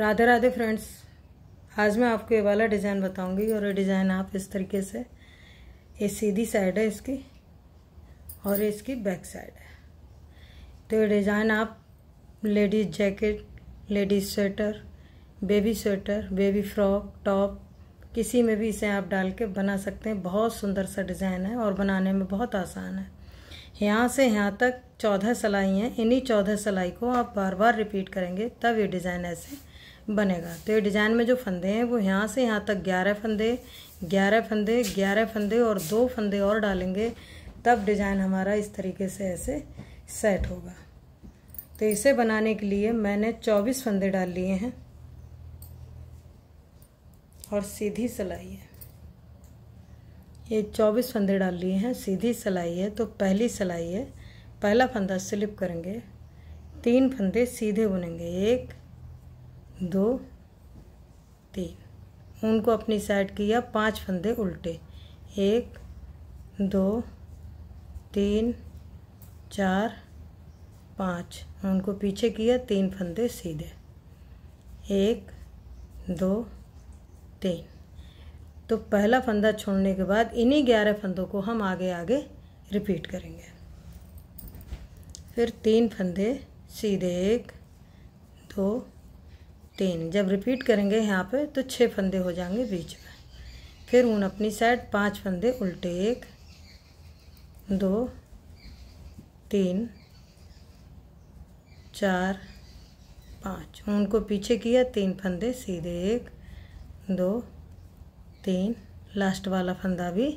Radhe Radhe friends आज मैं आपको ये वाला डिज़ाइन बताऊंगी और ये डिज़ाइन आप इस तरीके से ये सीधी साइड है इसकी और इसकी बैक साइड है तो ये डिज़ाइन आप ladies jacket ladies sweater baby sweater baby frock top किसी में भी इसे आप डाल के बना सकते हैं बहुत सुंदर सा डिज़ाइन है और बनाने में बहुत आसान है यहाँ से यहाँ तक चौदह सलाई हैं इन्हीं चौदह सलाई को आप बार बार रिपीट करेंगे तब ये डिज़ाइन ऐसे बनेगा तो ये डिज़ाइन में जो फंदे हैं वो यहाँ से यहाँ तक ग्यारह फंदे ग्यारह फंदे ग्यारह फंदे और दो फंदे और डालेंगे तब डिज़ाइन हमारा इस तरीके से ऐसे सेट होगा तो इसे बनाने के लिए मैंने चौबीस फंदे डाल लिए हैं और सीधी सिलाई है ये चौबीस फंदे डाल लिए हैं सीधी सिलाई है तो पहली सिलाई है पहला फंदा स्लिप करेंगे तीन फंदे सीधे बुनेंगे एक दो तीन उनको अपनी साइड किया पांच फंदे उल्टे एक दो तीन चार पाँच उनको पीछे किया तीन फंदे सीधे एक दो तीन तो पहला फंदा छोड़ने के बाद इन्हीं ग्यारह फंदों को हम आगे आगे रिपीट करेंगे फिर तीन फंदे सीधे एक दो तीन जब रिपीट करेंगे यहाँ पे तो छः फंदे हो जाएंगे बीच में फिर उन अपनी साइड पांच फंदे उल्टे एक दो तीन चार पाँच उनको पीछे किया तीन फंदे सीधे एक दो तीन लास्ट वाला फंदा भी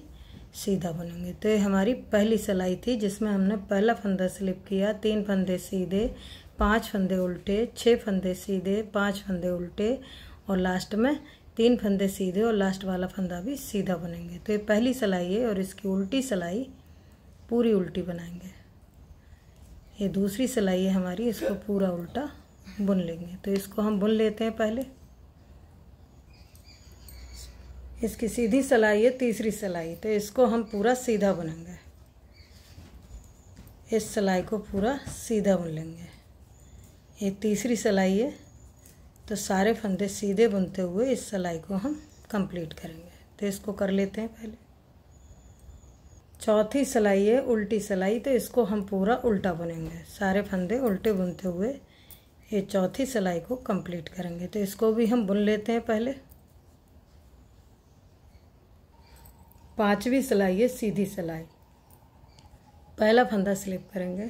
सीधा बनेंगे तो ये हमारी पहली सिलाई थी जिसमें हमने पहला फंदा स्लिप किया तीन फंदे सीधे पांच फंदे उल्टे छः फंदे सीधे पांच फंदे उल्टे और लास्ट में तीन फंदे सीधे और लास्ट वाला फंदा भी सीधा बनेंगे तो ये पहली सिलाई है और इसकी उल्टी सिलाई पूरी उल्टी बनाएंगे ये दूसरी सिलाई है हमारी इसको पूरा उल्टा बुन लेंगे तो इसको हम बुन लेते हैं पहले इसकी सीधी सिलाई है तीसरी सिलाई तो इसको हम पूरा सीधा बुनेंगे इस सिलाई को पूरा सीधा बुन लेंगे ये तीसरी सिलाई है तो सारे फंदे सीधे बुनते हुए इस सिलाई को हम कंप्लीट करेंगे तो इसको कर लेते हैं पहले चौथी सिलाई है उल्टी सिलाई तो इसको हम पूरा उल्टा बुनेंगे सारे फंदे उल्टे बुनते हुए ये चौथी सिलाई को कंप्लीट करेंगे तो इसको भी हम बुन लेते हैं पहले पांचवी सिलाई है सीधी सिलाई पहला फंदा स्लिप करेंगे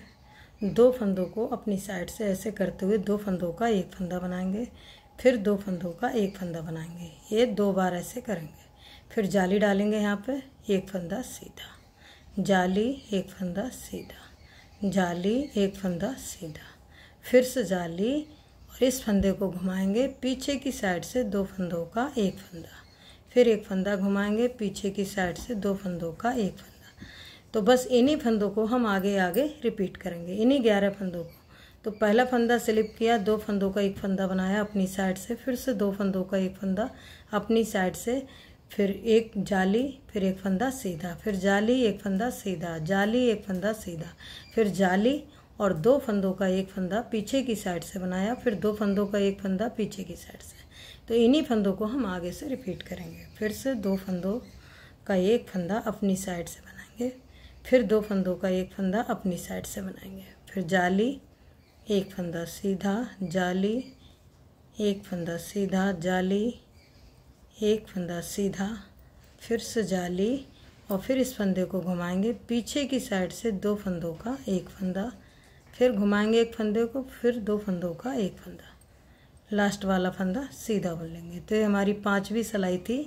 दो फंदों को अपनी साइड से ऐसे करते हुए दो फंदों का एक फंदा बनाएंगे फिर दो फंदों का एक फंदा बनाएंगे ये दो बार ऐसे करेंगे फिर जाली डालेंगे यहाँ पे एक फंदा सीधा जाली एक फंदा सीधा जाली एक फंदा सीधा फिर से जाली और इस फंदे को घुमाएंगे पीछे की साइड से दो फंदों का एक फंदा फिर एक फंदा घुमाएंगे पीछे की साइड से दो फंदों का एक फंदा तो बस इन्हीं फंदों को हम आगे आगे रिपीट करेंगे इन्हीं ग्यारह फंदों को तो पहला फंदा स्लिप किया दो फंदों का एक फंदा बनाया अपनी साइड से फिर से दो फंदों का एक फंदा अपनी साइड से फिर एक जाली फिर एक फंदा सीधा फिर जाली एक फंदा सीधा जाली एक फंदा सीधा फिर जाली और दो फंदों का एक फंदा पीछे की साइड से बनाया फिर दो फंदों का एक फंदा पीछे की साइड से तो इन्हीं फंदों को हम आगे से रिपीट करेंगे फिर से दो फंदों का एक फंदा अपनी साइड से बनाएंगे फिर दो फंदों का एक फंदा अपनी साइड से बनाएंगे फिर जाली एक फंदा सीधा जाली एक फंदा सीधा जाली एक फंदा सीधा फिर से जाली और फिर इस फंदे को घुमाएंगे पीछे की साइड से दो फंदों का एक फंदा फिर घुमाएंगे एक फंदे को फिर दो फंदों का एक फंदा लास्ट वाला फंदा सीधा बन लेंगे तो ये हमारी पांचवी सिलाई थी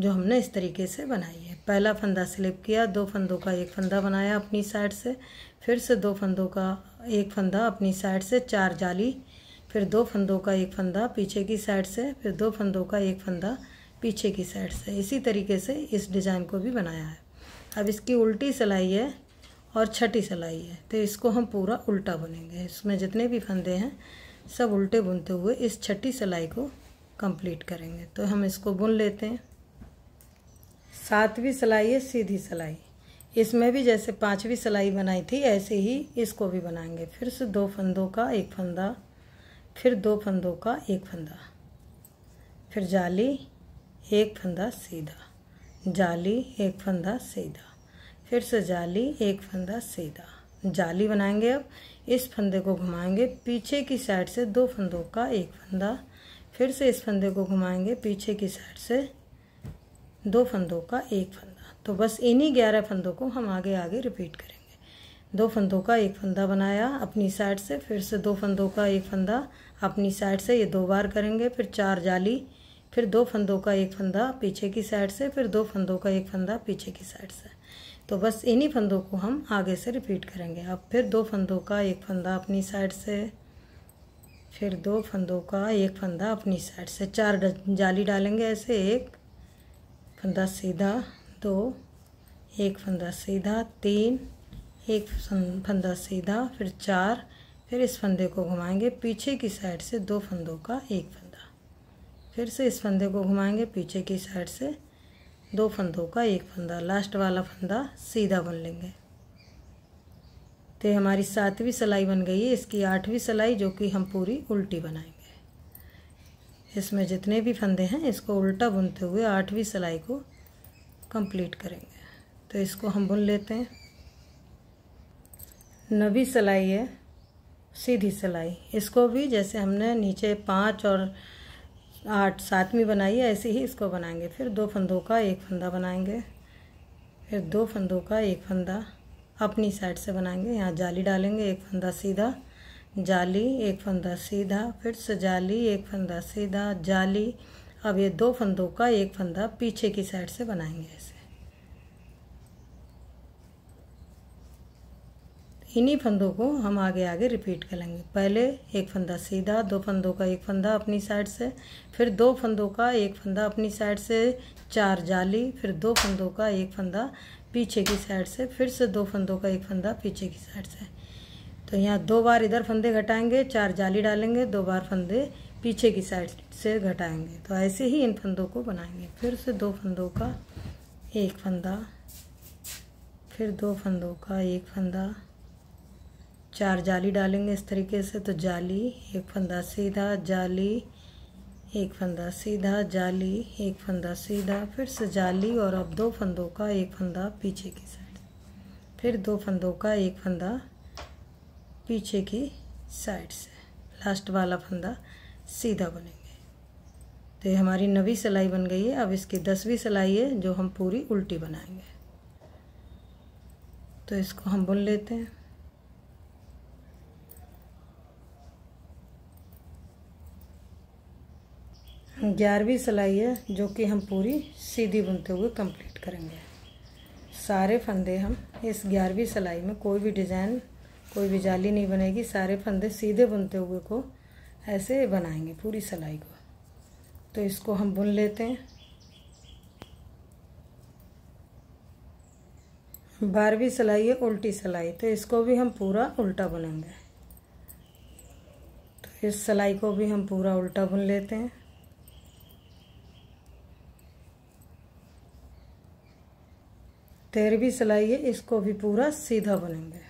जो हमने इस तरीके से बनाई है पहला फंदा स्लिप किया दो फंदों का एक फंदा बनाया अपनी साइड से फिर से दो फंदों का एक फंदा अपनी साइड से चार जाली फिर दो फंदों का एक फंदा पीछे की साइड से फिर दो फंदों का एक फंदा पीछे की साइड से इसी तरीके से इस डिज़ाइन को भी बनाया है अब इसकी उल्टी सिलाई है और छठी सिलाई है तो इसको हम पूरा उल्टा बुनेंगे इसमें जितने भी फंदे हैं सब उल्टे बुनते हुए इस छठी सिलाई को कंप्लीट करेंगे तो हम इसको बुन लेते हैं सातवीं सिलाई है सीधी सिलाई इसमें भी जैसे पांचवी सिलाई बनाई थी ऐसे ही इसको भी बनाएंगे फिर से दो फंदों का एक फंदा फिर दो फंदों का एक फंदा फिर जाली एक फंदा सीधा जाली एक फंदा सीधा फिर से जाली एक फंदा सीधा जाली बनाएंगे अब इस फंदे को घुमाएंगे पीछे की साइड से दो फंदों का एक फंदा फिर से इस फंदे को घुमाएंगे पीछे की साइड से दो फंदों का एक फंदा तो बस इन्हीं ग्यारह फंदों को हम आगे आगे रिपीट करेंगे दो फंदों का एक फंदा बनाया अपनी साइड से फिर से दो फंदों का एक फंदा अपनी साइड से ये दो बार करेंगे फिर चार जाली फिर दो फंदों का एक फंदा पीछे की साइड से फिर दो फंदों का एक फंदा पीछे की साइड से तो बस इन्हीं फंदों को हम आगे से रिपीट करेंगे अब फिर दो फंदों का एक फंदा अपनी साइड से फिर दो फंदों का एक फंदा अपनी साइड से चार जाली डालेंगे ऐसे एक फंदा सीधा दो एक फंदा सीधा तीन एक फंदा सीधा फिर चार फिर इस फंदे को घुमाएंगे पीछे की साइड से दो फंदों का एक फंदा फिर से इस फंदे को घुमाएंगे पीछे की साइड से दो फंदों का एक फंदा लास्ट वाला फंदा सीधा बन लेंगे तो हमारी सातवीं सिलाई बन गई है इसकी आठवीं सिलाई जो कि हम पूरी उल्टी बनाएंगे इसमें जितने भी फंदे हैं इसको उल्टा बुनते हुए आठवीं सिलाई को कंप्लीट करेंगे तो इसको हम बुन लेते हैं नवी सिलाई है सीधी सिलाई इसको भी जैसे हमने नीचे पाँच और आठ सातवीं बनाई है ऐसे ही इसको बनाएंगे फिर दो फंदों का एक फंदा बनाएंगे फिर दो फंदों का एक फंदा अपनी साइड से बनाएंगे यहाँ जाली डालेंगे एक फंदा सीधा जाली एक फंदा सीधा फिर से जाली एक फंदा सीधा जाली अब ये दो फंदों का एक फंदा पीछे की साइड से बनाएंगे ऐसे इन्हीं फंदों को हम आगे आगे रिपीट करेंगे पहले एक फंदा सीधा दो फंदों का एक फंदा अपनी साइड से फिर दो फंदों का एक फंदा अपनी साइड से चार जाली फिर दो फंदों का एक फंदा पीछे की साइड से फिर से दो फंदों का एक फंदा पीछे की साइड से तो यहाँ दो बार इधर फंदे घटाएंगे चार जाली डालेंगे दो बार फंदे पीछे की साइड से घटाएंगे तो ऐसे ही इन फंदों को बनाएंगे फिर से दो फंदों का एक फंदा फिर दो फंदों का एक फंदा चार जाली डालेंगे इस तरीके से तो जाली एक फंदा सीधा जाली एक फंदा सीधा जाली एक फंदा सीधा फिर से जाली और अब दो फंदों का एक फंदा पीछे की साइड फिर दो फंदों का एक फंदा पीछे की साइड से लास्ट वाला फंदा सीधा बनेंगे तो ये हमारी नवी सिलाई बन गई है अब इसकी दसवीं सिलाई है जो हम पूरी उल्टी बनाएंगे तो इसको हम बुन लेते हैं ग्यारहवीं सिलाई है जो कि हम पूरी सीधी बुनते हुए कंप्लीट करेंगे सारे फंदे हम इस ग्यारहवीं सिलाई में कोई भी डिज़ाइन कोई भी जाली नहीं बनेगी सारे फंदे सीधे बुनते हुए को ऐसे बनाएंगे पूरी सिलाई को तो इसको हम बुन लेते हैं बारहवीं सिलाई है उल्टी सिलाई तो इसको भी हम पूरा उल्टा बुनेंगे तो इस सिलाई को भी हम पूरा उल्टा बुन लेते हैं तेरहवीं सिलाई है इसको भी पूरा सीधा बुनेंगे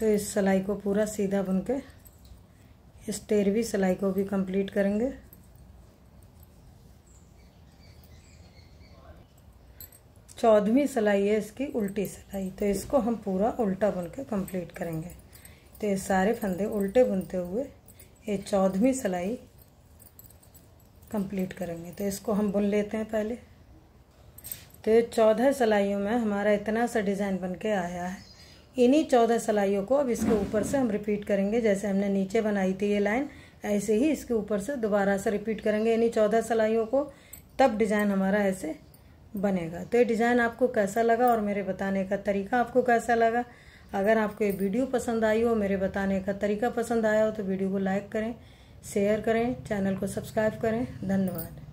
तो इस सिलाई को पूरा सीधा बुन के इस तेरहवीं सिलाई को भी कंप्लीट करेंगे चौदहवीं सिलाई है इसकी उल्टी सिलाई तो इसको हम पूरा उल्टा बुन के कम्प्लीट करेंगे तो ये सारे फंदे उल्टे बुनते हुए ये चौदहवीं सिलाई कंप्लीट करेंगे तो इसको हम बुन लेते हैं पहले तो ये चौदह सिलाइयों में हमारा इतना सा डिज़ाइन बन के आया है इन्हीं चौदह सलाइयों को अब इसके ऊपर से हम रिपीट करेंगे जैसे हमने नीचे बनाई थी ये लाइन ऐसे ही इसके ऊपर से दोबारा से रिपीट करेंगे इन्हीं चौदह सलाइयों को तब डिज़ाइन हमारा ऐसे बनेगा तो ये डिज़ाइन आपको कैसा लगा और मेरे बताने का तरीका आपको कैसा लगा अगर आपको ये वीडियो पसंद आई हो मेरे बताने का तरीका पसंद आया हो तो वीडियो को लाइक करें शेयर करें चैनल को सब्सक्राइब करें धन्यवाद